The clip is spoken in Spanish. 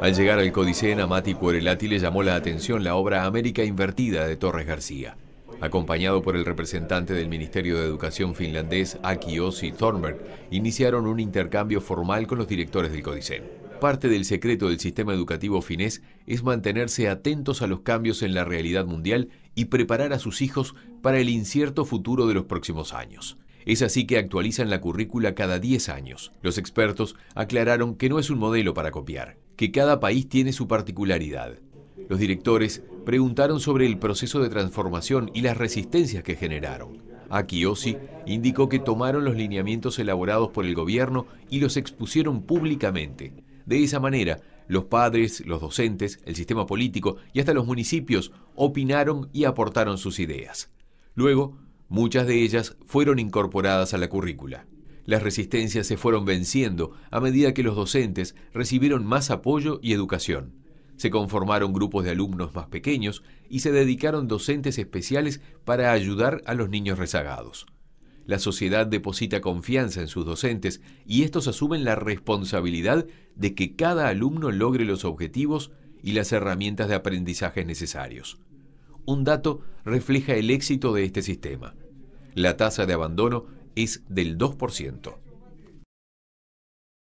Al llegar al a Mati Puerelati le llamó la atención la obra América Invertida de Torres García. Acompañado por el representante del Ministerio de Educación finlandés, Aki Ossi Thornberg, iniciaron un intercambio formal con los directores del Codicen. Parte del secreto del sistema educativo finés es mantenerse atentos a los cambios en la realidad mundial y preparar a sus hijos para el incierto futuro de los próximos años. Es así que actualizan la currícula cada 10 años. Los expertos aclararon que no es un modelo para copiar, que cada país tiene su particularidad. Los directores preguntaron sobre el proceso de transformación y las resistencias que generaron. Akiyoshi indicó que tomaron los lineamientos elaborados por el gobierno y los expusieron públicamente. De esa manera, los padres, los docentes, el sistema político y hasta los municipios opinaron y aportaron sus ideas. Luego, Muchas de ellas fueron incorporadas a la currícula. Las resistencias se fueron venciendo a medida que los docentes recibieron más apoyo y educación. Se conformaron grupos de alumnos más pequeños y se dedicaron docentes especiales para ayudar a los niños rezagados. La sociedad deposita confianza en sus docentes y estos asumen la responsabilidad de que cada alumno logre los objetivos y las herramientas de aprendizaje necesarios. Un dato refleja el éxito de este sistema. La tasa de abandono es del 2%.